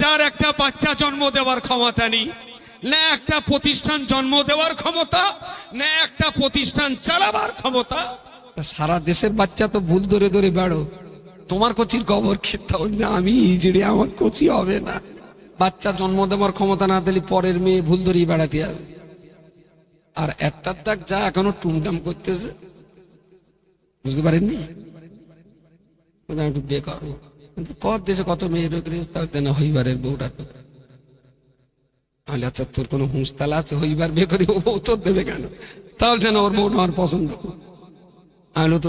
যার একটা বাচ্চা জন্ম দেওয়ার ক্ষমতা নেই না একটা প্রতিষ্ঠান জন্ম দেওয়ার ক্ষমতা না একটা প্রতিষ্ঠান চালাবার ক্ষমতা সারা দেশের বাচ্চা তো ভুল ধরে ধরে বেড়ো তোমার কচির কবর খেতে আমি হিজড়ে আমার কচি হবে না বাচ্চা জন্ম দেওয়ার ক্ষমতা না দিলে পরের মেয়ে ভুল ধরেই বেড়াতে হবে আর একটার দাগ যা এখনো টুমটাম করতেছে বুঝতে পারেননি একটু বেকার কিন্তু কত দেশে কত মেয়ের বউটা তাহলে আচ্ছা তোর কোনো আছে হইবার করে ও বউ তোর দেবে কেন যেন ওর বউ আমার পছন্দ আমি তো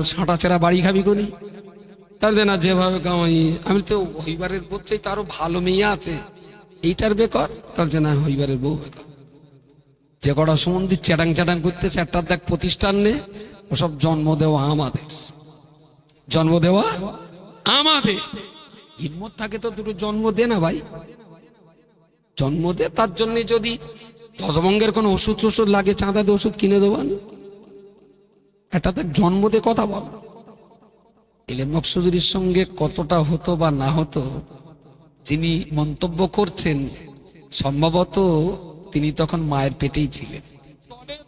বাড়ি খাবি করি যেভাবে কামাই আমি তো হইবারের বউ চাই তারও ভালো মেয়ে আছে এইটার বেকর তার যেন হইবারের বউ বেকর যে কটা সম্বন্ধে চ্যাটাং চ্যাটাং করতেছে একটা দেখ প্রতিষ্ঠান নে ওসব জন্ম দেওয়া আমাদের জন্ম দেওয়া আমাদের হিম্মত থাকে তো দুটো জন্ম দে না ভাই জন্ম দে তার জন্য যদি দশবঙ্গের কোনো ওষুধ টষুধ লাগে চাঁদা দিয়ে ওষুধ কিনে দেবেন এটা তো জন্ম দে কথা বল এলে মকসুদুরির সঙ্গে কতটা হতো বা না হতো যিনি মন্তব্য করছেন সম্ভবত তিনি তখন মায়ের পেটেই ছিলেন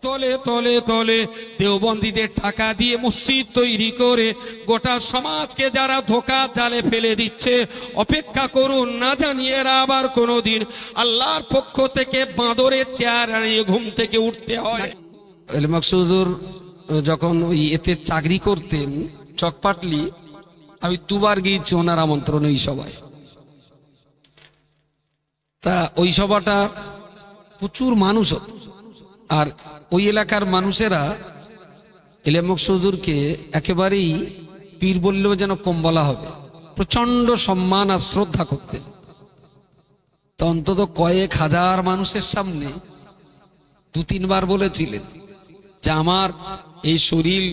তলে তলে তলে দেওবন্দীদের টাকা দিয়ে মসজিদ তৈরি করে গোটা সমাজকে যারা ধোকা জালে ফেলে দিচ্ছে অপেক্ষা করুন না আবার কোনোদিন আল্লাহর পক্ষ থেকে বাঁদরের চেয়ার আনিয়ে ঘুম থেকে উঠতে হয় যখন এতে চাকরি করতেন চকপাটলি আমি দুবার গিয়েছি ওনার আমন্ত্রণ ওই সভায় তা ওই সভাটা প্রচুর মানুষ হতো আর ওই এলাকার মানুষেরা এলেমক মকসুদুরকে একেবারেই পীর বললেও যেন কম বলা হবে প্রচন্ড সম্মান আর শ্রদ্ধা করতেন তো অন্তত কয়েক হাজার মানুষের সামনে দু তিনবার বলেছিলেন যে আমার এই শরীর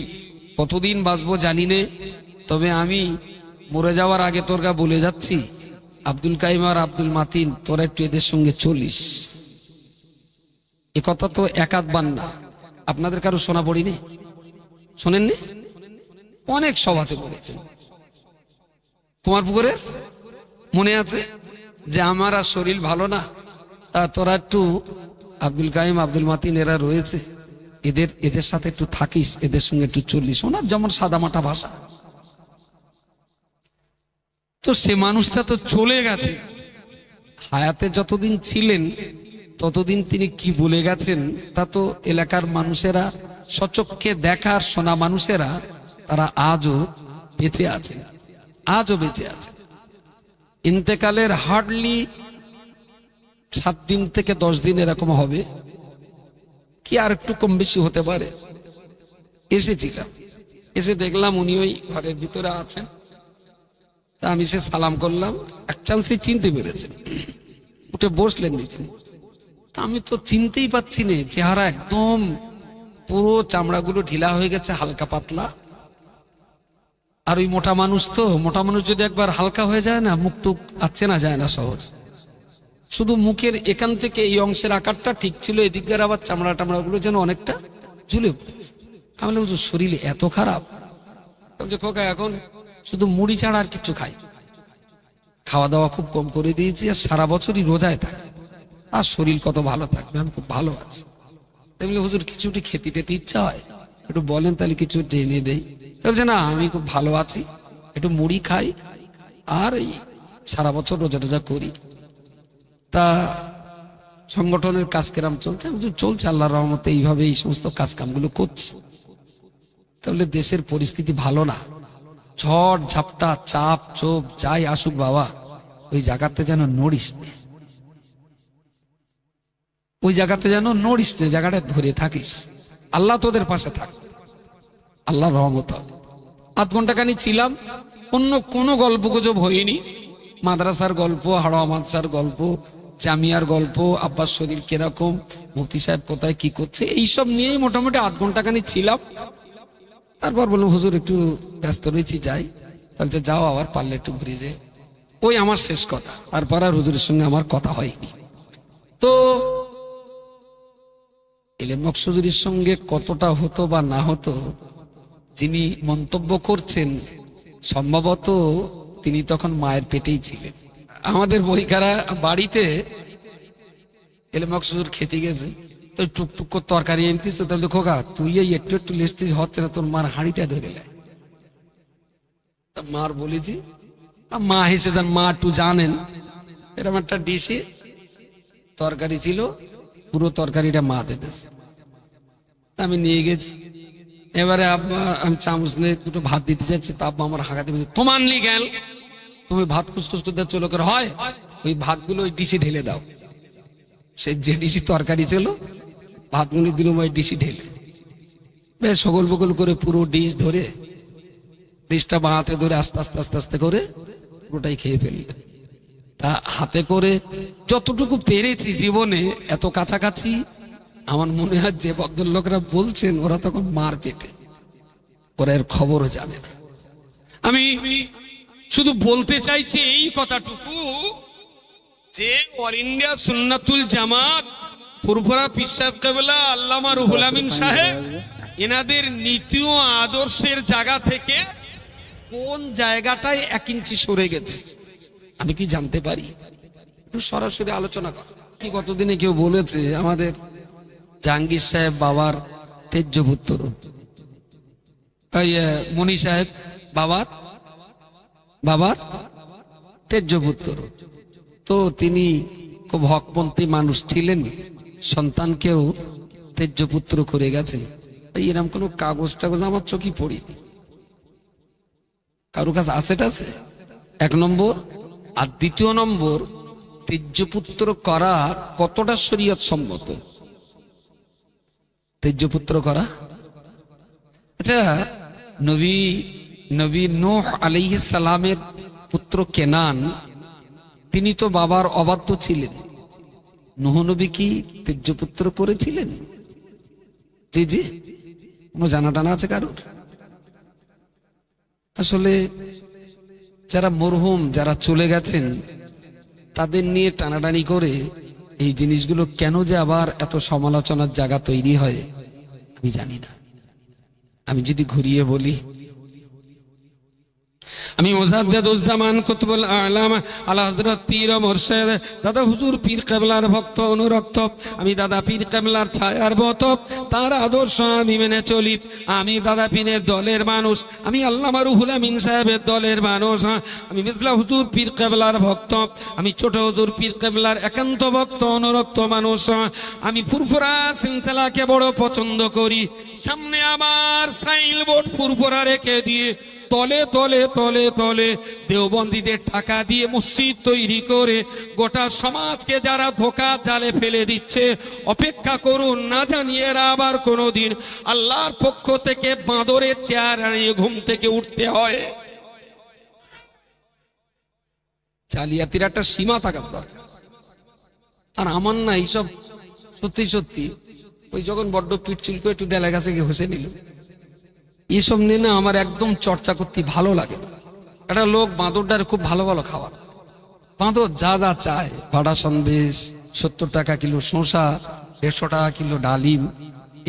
কতদিন বাঁচবো জানি নে তবে আমি মরে যাওয়ার আগে গা বলে যাচ্ছি আব্দুল কাইম আর আব্দুল মাতিন তোরা একটু এদের সঙ্গে চলিস এ কথা তো একাত না আপনাদের কারো শোনা পড়িনি শোনেননি অনেক সভাতে বলেছেন কুমার পুকুরের মনে আছে যে আমার আর শরীর ভালো না তা তোরা একটু আব্দুল কাইম আব্দুল মাতিন এরা রয়েছে এদের এদের সাথে একটু থাকিস এদের সঙ্গে একটু চলিস ওনার যেমন সাদামাটা ভাষা তো সে মানুষটা তো চলে গেছে হায়াতে যতদিন ছিলেন ততদিন তিনি কি বলে গেছেন তা তো এলাকার মানুষেরা সচক্ষে দেখার শোনা মানুষেরা তারা আজও বেঁচে আছেন আজও বেঁচে আছেন ইন্তেকালের হার্ডলি সাত দিন থেকে দশ দিন এরকম হবে কি আর একটু কম বেশি হতে পারে এসেছিলাম এসে দেখলাম উনি ওই ঘরের ভিতরে আছেন তা আমি সে সালাম করলাম এক চান্সে চিনতে পেরেছেন উঠে বসলেন আমি তো চিনতেই পাচ্ছি না চেহারা একদম পুরো চামড়াগুলো ঢিলা হয়ে গেছে হালকা পাতলা আর ওই মোটা মানুষ তো মোটা মানুষ যদি একবার হালকা হয়ে যায় না মুখ টুক আছে না যায় না সহজ শুধু মুখের এখান থেকে এই অংশের আকারটা ঠিক ছিল এদিককার আবার চামড়া টামড়াগুলো যেন অনেকটা ঝুলে পড়েছে আমি বললাম শরীর এত খারাপ যে খোকা এখন শুধু মুড়ি ছাড়া আর কিছু খাই খাওয়া দাওয়া খুব কম করে দিয়েছি আর সারা বছরই রোজায় থাকে আর শরীর কত ভালো থাকবে আমি খুব ভালো আছি তেমনি হুজুর কিছুটি খেতে টেতে ইচ্ছা হয় একটু বলেন তাহলে কিছু টেনে দেই বলছে না আমি খুব ভালো আছি একটু মুড়ি খাই আর এই সারা বছর রোজা টোজা করি তা সংগঠনের কাজ কেরাম চলছে চলছে আল্লাহ রহমতে এইভাবে এই সমস্ত কাজকামগুলো করছি তাহলে দেশের পরিস্থিতি ভালো না ঝড় ঝাপটা চাপ চোপ যাই আসুক বাবা ওই জায়গাতে যেন নড়িস নেই ওই জায়গাতে যেন নড়িস যে জায়গাটা ধরে থাকিস আল্লাহ তোদের পাশে থাক আল্লাহ রহমত আধ ঘন্টাখানি ছিলাম অন্য কোনো গল্প গুজব হয়নি মাদ্রাসার গল্প হাড়া মাদ্রাসার গল্প জামিয়ার গল্প আব্বাস শরীর কিরকম মুফতি সাহেব কোথায় কি করছে এইসব নিয়েই মোটামুটি আধ ঘন্টাখানি ছিলাম তারপর বললাম হুজুর একটু ব্যস্ত রয়েছি যাই তাহলে যাও আবার পারলে একটু ঘুরে যে ওই আমার শেষ কথা তারপর আর হুজুরের সঙ্গে আমার কথা হয়নি তো এলে মকসুদুরির সঙ্গে কতটা হতো বা না হতো যিনি মন্তব্য করছেন সম্ভবত তিনি তখন মায়ের পেটেই ছিলেন আমাদের বইকারা বাড়িতে এলে মকসুদুর খেতে গেছে তো টুকটুক করে তরকারি এনতিস তো তাহলে খোকা তুই এই একটু একটু লেসতিস হচ্ছে না তোর মার হাঁড়িটা ধরে গেলে মার বলেছি মা হেসে যান মা একটু জানেন এরকম একটা ডিশে তরকারি ছিল পুরো তরকারিটা মা দিতেছে আমি নিয়ে গেছি এবারে আমি চামচ নিয়ে দুটো ভাত দিতে চাচ্ছি তা আব্বা আমার হাঁকাতে বলছে তোমার নিয়ে গেল তুমি ভাত কুসকুস করতে চলো করে হয় ওই ভাতগুলো ওই ডিসি ঢেলে দাও সে যে ডিসি তরকারি ছিল ভাতগুলি দিলুম ওই ডিসি ঢেলে বেশ সকল বকল করে পুরো ডিশ ধরে ডিশটা বাঁতে ধরে আস্তে আস্তে আস্তে আস্তে করে পুরোটাই খেয়ে ফেললেন তা হাতে করে যতটুকু পেরেছি জীবনে এত কাছাকাছি আমার মনে হয় যে ভদ্রলোকরা বলছেন ওরা তখন মার পেটে ওরা এর খবরও জানে না আমি শুধু বলতে চাইছি এই কথাটুকু যে অল ইন্ডিয়া সুন্নাতুল জামাত ফুরফুরা পিসাব কেবলা আল্লামা রুহুল আমিন সাহেব এনাদের নীতি ও আদর্শের জায়গা থেকে কোন জায়গাটায় এক ইঞ্চি সরে গেছে আমি কি জানতে পারি সরাসরি আলোচনা কর কি গতদিনে কেউ বলেছে আমাদের জাহাঙ্গীর সাহেব বাবার তেজ্য পুত্র মনি সাহেব বাবার বাবার তেজ্য পুত্র তো তিনি খুব হকপন্থী মানুষ ছিলেন সন্তানকেও তেজ্য পুত্র করে গেছেন এরকম কোনো কাগজ টাগজ আমার চোখে পড়ি কারো কাছে আছে এক নম্বর আর দ্বিতীয় নম্বর তেজ্যপুত্র করা কতটা শরীয়ত সম্মত তেজ্যপুত্র করা আচ্ছা নবী নবী নোহ আলিহ সালামের পুত্র কেনান তিনি তো বাবার অবাধ্য ছিলেন নহনবী কি তেজ্যপুত্র করেছিলেন জি জি কোনো জানা টানা আছে কারোর আসলে যারা মরহুম যারা চলে গেছেন তাদের নিয়ে টানাটানি করে এই জিনিসগুলো কেন যে আবার এত সমালোচনার জায়গা তৈরি হয় আমি জানি না আমি যদি ঘুরিয়ে বলি আমি মোজাদ্দুজ্জামান কুতুবুল আলাম আল্লাহ হজরত পীর ও দাদা হুজুর পীর কেবলার ভক্ত অনুরক্ত আমি দাদা পীর কেবলার ছায়ার বত তার আদর্শ আমি মেনে চলি আমি দাদা পীরের দলের মানুষ আমি আল্লাহ রুহুল আমিন সাহেবের দলের মানুষ আমি মিসলা হুজুর পীর কেবলার ভক্ত আমি ছোট হুজুর পীর কেবলার একান্ত ভক্ত অনুরক্ত মানুষ আমি ফুরফুরা সিলসিলাকে বড় পছন্দ করি সামনে আমার সাইল বোর্ড ফুরফুরা রেখে দিয়ে তলে তলে তলে তলে দেওবন্দীদের টাকা দিয়ে মসজিদ তৈরি করে গোটা সমাজকে যারা ধোকা জালে ফেলে দিচ্ছে অপেক্ষা করুন না জানিয়ে আবার কোনো দিন আল্লাহর পক্ষ থেকে বাঁদরের চেয়ার আনিয়ে ঘুম থেকে উঠতে হয় জালিয়াতির একটা সীমা থাকার দরকার আর আমার না এইসব সত্যি সত্যি ওই যখন বড্ড পিঠ চিলকো একটু দেলা গাছে গিয়ে হসে নিল এসব নিয়ে না আমার একদম চর্চা করতে ভালো লাগে না একটা লোক বাঁদরটার খুব ভালো ভালো খাবার বাঁদর যা যা চায় ভাড়া সন্দেশ সত্তর টাকা কিলো শসা দেড়শো টাকা কিলো ডালিম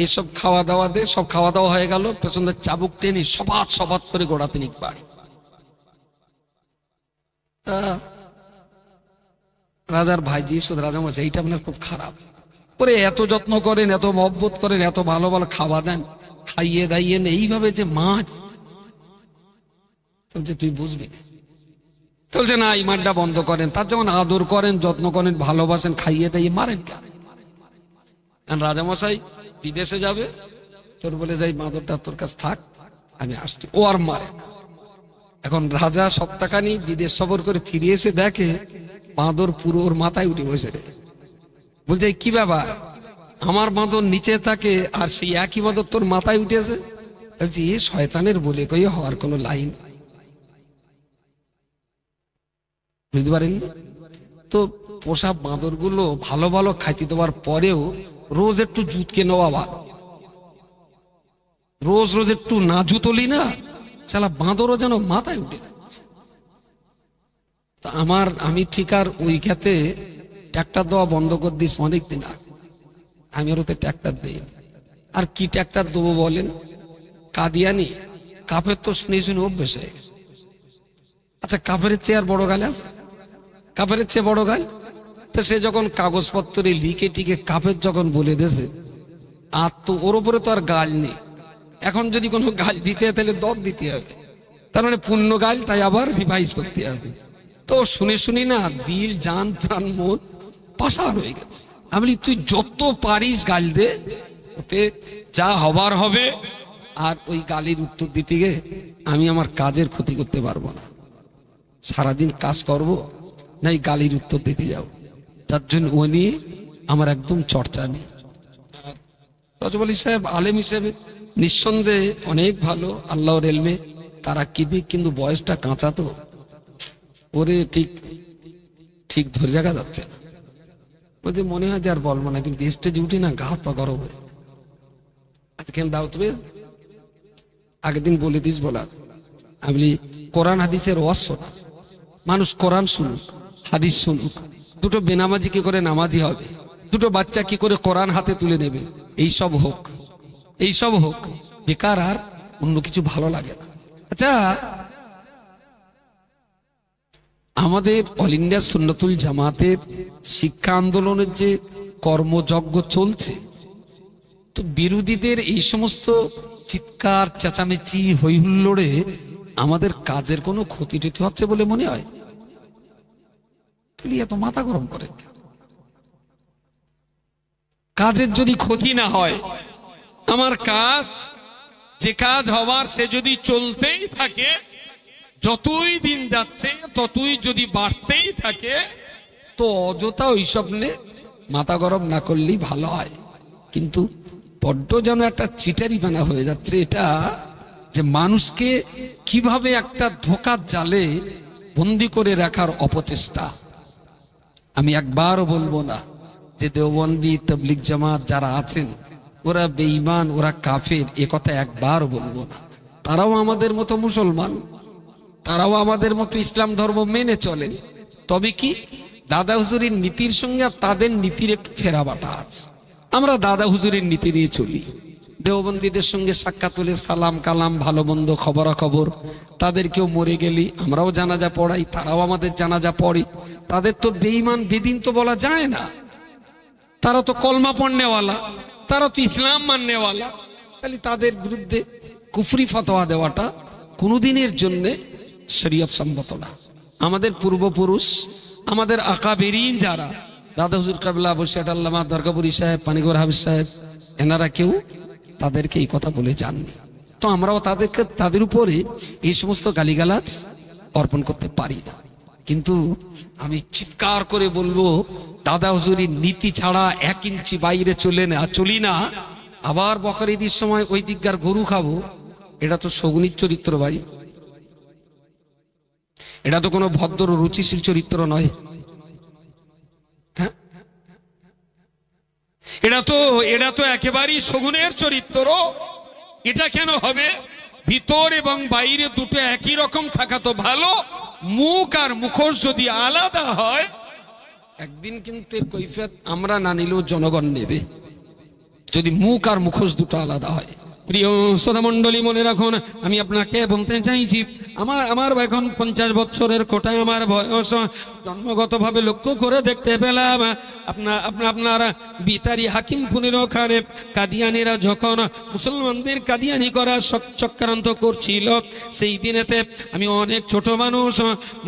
এসব খাওয়া দাওয়া দিয়ে সব খাওয়া দাওয়া হয়ে গেল পেছনের চাবুক টেনে সবাত সবাত করে গোড়াতে নিক বাড়ি রাজার ভাইজি শুধু রাজা মাসে এইটা আপনার খুব খারাপ পরে এত যত্ন করেন এত মহব্বত করেন এত ভালো ভালো খাওয়া দেন খাইয়ে দাইয়ে এইভাবে যে মাছ বলছে তুই বুঝবি বলছে না এই মাঠটা বন্ধ করেন তার যেমন আদর করেন যত্ন করেন ভালোবাসেন খাইয়ে দাইয়ে মারেন কারণ রাজামশাই বিদেশে যাবে তোর বলে যাই মাদরটা তোর কাছে থাক আমি আসছি ও আর মারে এখন রাজা সপ্তাহখানি বিদেশ সফর করে ফিরে এসে দেখে বাঁদর পুরো ওর মাথায় উঠে বসে রে বলছে কি ব্যাপার আমার বাঁদর নিচে থাকে আর সেই একই বাঁদর তোর মাথায় উঠেছে বলছি এ শয়তানের বলে কই হওয়ার কোনো লাইন বুঝতে পারেন তো পোষা গুলো ভালো ভালো খাইতে দেওয়ার পরেও রোজ একটু জুতকে নেওয়া বা রোজ রোজ একটু না জুতলি না শালা বাঁদরও যেন মাথায় উঠে তা আমার আমি ঠিক আর ওই খ্যাতে ট্র্যাক্টর দেওয়া বন্ধ করে দিস অনেকদিন আগে আমি আর ওতে ট্যাক্টার দেই আর কি ট্যাক্টার দেবো বলেন কাদিয়ানি কাপের তো শুনে শুনে অভ্যেস আচ্ছা কাপের চেয়ে আর বড় গাল আছে কাপের চেয়ে বড় গাল তো সে যখন কাগজপত্রে লিখে টিকে কাপের যখন বলে দেছে আর তো ওর ওপরে তো আর গাল নেই এখন যদি কোনো গাল দিতে হয় তাহলে দর দিতে হবে তার মানে পূর্ণ গাল তাই আবার রিভাইজ করতে হবে তো শুনে শুনি না দিল জান প্রাণ মন পাশা হয়ে গেছে আমি তুই যত পারিস গাল দে ওতে যা হবার হবে আর ওই গালির উত্তর দিতে গিয়ে আমি আমার কাজের ক্ষতি করতে পারবো না সারাদিন কাজ করব না এই গালির উত্তর দিতে যাও যার জন্য ও নিয়ে আমার একদম চর্চা নেই রজবলি সাহেব আলেম হিসেবে নিঃসন্দেহে অনেক ভালো আল্লাহ রেলমে তারা কিবি কিন্তু বয়সটা কাঁচা তো ওরে ঠিক ঠিক ধরে রাখা যাচ্ছে না বলছে মনে হয় যে আর বলবো না কিন্তু স্টেজে উঠি না গা পা গরম হয়ে আজকে আচ্ছা, দাও তুমি আগের দিন বলে দিস বলার আমি বলি কোরআন হাদিসের ওয়াজ মানুষ কোরআন শুনুক হাদিস শুনুক দুটো বেনামাজি কি করে নামাজি হবে দুটো বাচ্চা কি করে কোরআন হাতে তুলে নেবে এই সব হোক এই সব হোক বেকার আর অন্য কিছু ভালো লাগে না আচ্ছা আমাদের অল ইন্ডিয়া সুন্নতুল জামাতের শিক্ষা আন্দোলনের যে কর্মযজ্ঞ চলছে তো বিরোধীদের এই সমস্ত চিৎকার চেঁচামেচি হৈহুল্লোড়ে আমাদের কাজের কোনো ক্ষতি টতি হচ্ছে বলে মনে হয় এত মাথা গরম করে কাজের যদি ক্ষতি না হয় আমার কাজ যে কাজ হওয়ার সে যদি চলতেই থাকে যতই দিন যাচ্ছে ততই যদি বাড়তেই থাকে তো অযথা ওইসব নে মাথা গরম না করলেই ভালো হয় কিন্তু বড্ড যেন একটা চিটারি বানা হয়ে যাচ্ছে এটা যে মানুষকে কিভাবে একটা ধোকার জালে বন্দি করে রাখার অপচেষ্টা আমি একবারও বলবো না যে দেওবন্দি তবলিক জামাত যারা আছেন ওরা বেঈমান ওরা কাফের এ কথা একবারও বলবো না তারাও আমাদের মতো মুসলমান তারাও আমাদের মতো ইসলাম ধর্ম মেনে চলেন তবে কি দাদা হুজুরের নীতির সঙ্গে আর তাদের নীতির একটু ফেরাবাটা আছে আমরা দাদা হুজুরের নীতি নিয়ে চলি দেওবন্দীদের সঙ্গে সাক্ষাৎ হলে সালাম কালাম ভালো মন্দ খবরাখবর তাদেরকেও মরে গেলি আমরাও জানাজা পড়াই তারাও আমাদের জানাজা পড়ে তাদের তো বেইমান বেদিন তো বলা যায় না তারা তো কলমা পণ্যওয়ালা তারা তো ইসলাম মান্যওয়ালা তাহলে তাদের বিরুদ্ধে কুফরি ফতোয়া দেওয়াটা কোনোদিনের জন্যে শরীয়ত সম্মত না আমাদের পূর্বপুরুষ আমাদের আকাবেরিন যারা দাদা হুজুর কাবলা বসিয়াট আল্লামা দর্গাপুরি সাহেব পানিগর হাবিজ সাহেব এনারা কেউ তাদেরকে এই কথা বলে যাননি তো আমরাও তাদেরকে তাদের উপরে এই সমস্ত গালিগালাজ অর্পণ করতে পারি না কিন্তু আমি চিৎকার করে বলবো দাদা হুজুরির নীতি ছাড়া এক ইঞ্চি বাইরে চলে না চলি না আবার বকর সময় ওই দিককার গরু খাবো এটা তো শগুনির চরিত্র ভাই এটা তো কোনো ভদ্র রুচিশীল চরিত্র নয় হ্যাঁ? এটা তো এটা তো একেবারেই শগুনের চরিত্র এটা কেন হবে ভিতর এবং বাইরে দুটো একই রকম থাকা তো ভালো মুখ আর মুখোশ যদি আলাদা হয় একদিন কিন্তু এর কৈফিয়ত আমরা না নিলেও জনগণ নেবে যদি মুখ আর মুখোশ দুটো আলাদা হয় প্রিয় শ্রোতামণ্ডলী মনে রাখুন আমি আপনাকে বলতে চাইছি আমার আমার এখন পঞ্চাশ বছরের কোটায় আমার বয়স জন্মগতভাবে লক্ষ্য করে দেখতে পেলাম আপনার আপনার আপনার বিতারি হাকিম খুনির ওখানে কাদিয়ানিরা যখন মুসলমানদের কাদিয়ানি করা চক্রান্ত করছিল সেই দিনেতে আমি অনেক ছোট মানুষ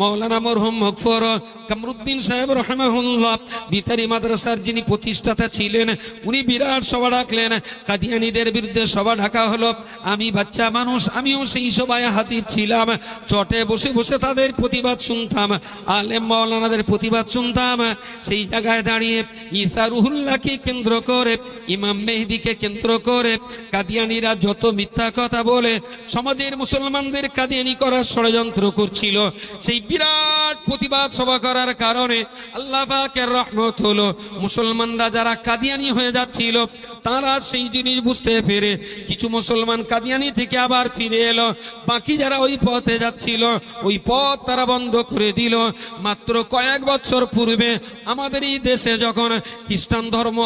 মৌলানা মরহম মকফর কামরুদ্দিন সাহেব রহমাহুল্লাহ বিতারি মাদ্রাসার যিনি প্রতিষ্ঠাতা ছিলেন উনি বিরাট সভা ডাকলেন কাদিয়ানিদের বিরুদ্ধে সভা থাকা হলো আমি বাচ্চা মানুষ আমিও সেই সবাই হাতি ছিলাম চটে বসে বসে তাদের প্রতিবাদ শুনতাম আলেম মৌলানাদের প্রতিবাদ শুনতাম সেই জায়গায় দাঁড়িয়ে ঈসা রুহুল্লাহকে কেন্দ্র করে ইমাম মেহদিকে কেন্দ্র করে কাদিয়ানিরা যত মিথ্যা কথা বলে সমাজের মুসলমানদের কাদিয়ানি করার ষড়যন্ত্র করছিল সেই বিরাট প্রতিবাদ সভা করার কারণে আল্লাহ পাকের রহমত হলো মুসলমানরা যারা কাদিয়ানি হয়ে যাচ্ছিল তারা সেই জিনিস বুঝতে পেরে কি কিছু মুসলমান কাদিয়ানি থেকে আবার ফিরে এলো বাকি যারা ওই পথে যাচ্ছিল ওই পথ তারা বন্ধ করে দিল মাত্র কয়েক বছর পূর্বে আমাদের এই দেশে যখন খ্রিস্টান ধর্ম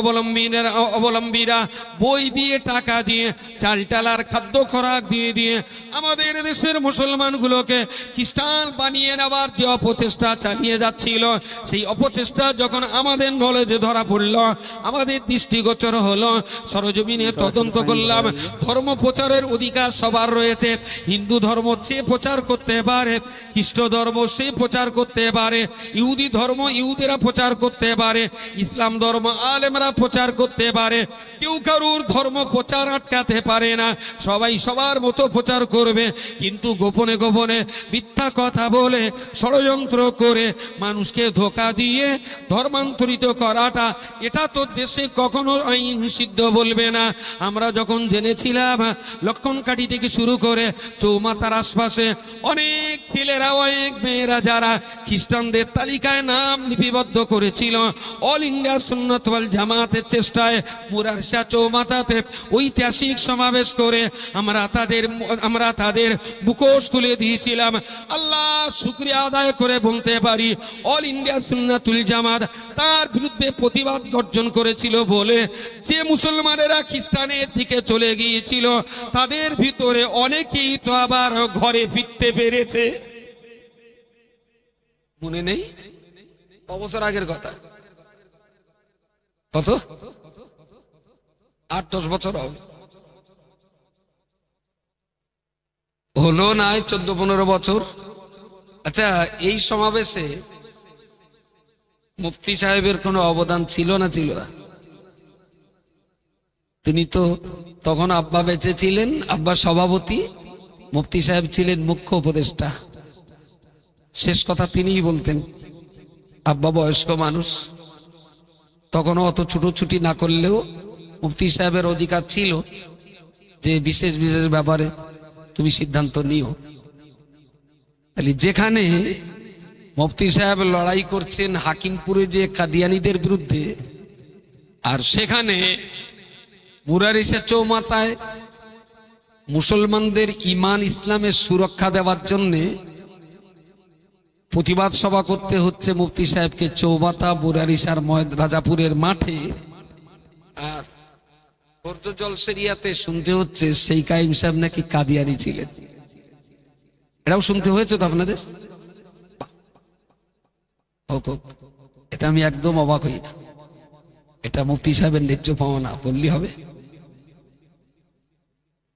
অবলম্বীরা অবলম্বীরা বই দিয়ে টাকা দিয়ে চাল টালার খাদ্য খোরাক দিয়ে দিয়ে আমাদের দেশের মুসলমানগুলোকে খ্রিস্টান বানিয়ে নেওয়ার যে অপচেষ্টা চালিয়ে যাচ্ছিল সেই অপচেষ্টা যখন আমাদের নলেজে ধরা পড়ল আমাদের দৃষ্টিগোচর হলো সরজমিনে তদন্ত করলাম বললাম ধর্ম প্রচারের অধিকার সবার রয়েছে হিন্দু ধর্ম সে প্রচার করতে পারে খ্রিস্ট ধর্ম সে প্রচার করতে পারে ইহুদি ধর্ম ইহুদিরা প্রচার করতে পারে ইসলাম ধর্ম আলেমরা প্রচার করতে পারে কেউ কারুর ধর্ম প্রচার আটকাতে পারে না সবাই সবার মতো প্রচার করবে কিন্তু গোপনে গোপনে মিথ্যা কথা বলে ষড়যন্ত্র করে মানুষকে ধোকা দিয়ে ধর্মান্তরিত করাটা এটা তো দেশে কখনো আইন সিদ্ধ বলবে না আমরা যখন জেনেছিলাম লক্ষণ কাটি থেকে শুরু করে চৌমাতার আশপাশে অনেক ছেলেরা অনেক মেয়েরা যারা খ্রিস্টানদের তালিকায় নাম লিপিবদ্ধ করেছিল অল ইন্ডিয়া সুন্নতওয়াল জামাতের চেষ্টায় মুরারসা চৌমাতাতে ঐতিহাসিক সমাবেশ করে আমরা তাদের আমরা তাদের মুখোশ খুলে দিয়েছিলাম আল্লাহ শুক্রিয়া আদায় করে বলতে পারি অল ইন্ডিয়া সুন্নাতুল জামাত তার বিরুদ্ধে প্রতিবাদ গর্জন করেছিল বলে যে মুসলমানেরা খ্রিস্টানের দিকে চলে গিয়েছিল তাদের ভিতরে অনেকেই তো আবার ঘরে ফিরতে পেরেছে মনে নেই অবসর আগের কথা কত আট দশ বছর হবে হলো নাই চোদ্দ পনেরো বছর আচ্ছা এই সমাবেশে মুফতি সাহেবের কোনো অবদান ছিল না ছিল না তিনি তো তখন আব্বা বেঁচে ছিলেন আব্বা সভাপতি মুফতি সাহেব ছিলেন মুখ্য উপদেষ্টা শেষ কথা তিনিই বলতেন আব্বা বয়স্ক মানুষ তখনও অত ছুটোছুটি না করলেও মুফতি সাহেবের অধিকার ছিল যে বিশেষ বিশেষ ব্যাপারে তুমি সিদ্ধান্ত নিও তাহলে যেখানে মুফতি সাহেব লড়াই করছেন হাকিমপুরে যে কাদিয়ানিদের বিরুদ্ধে আর সেখানে মুরারিসা চৌমাতায় মুসলমানদের ইমান ইসলামের সুরক্ষা দেওয়ার জন্যে প্রতিবাদ সভা করতে হচ্ছে মুফতি সাহেবকে চৌবাতা বুরারিসার ময় রাজাপুরের মাঠে আর ফর্দ জলসেরিয়াতে শুনতে হচ্ছে সেই কাইম সাহেব নাকি কাদিয়ানি ছিলেন এটাও শুনতে হয়েছে তো আপনাদের হোক হোক এটা আমি একদম অবাক হই এটা মুফতি সাহেবের ন্যায্য পাওয়া না বললি হবে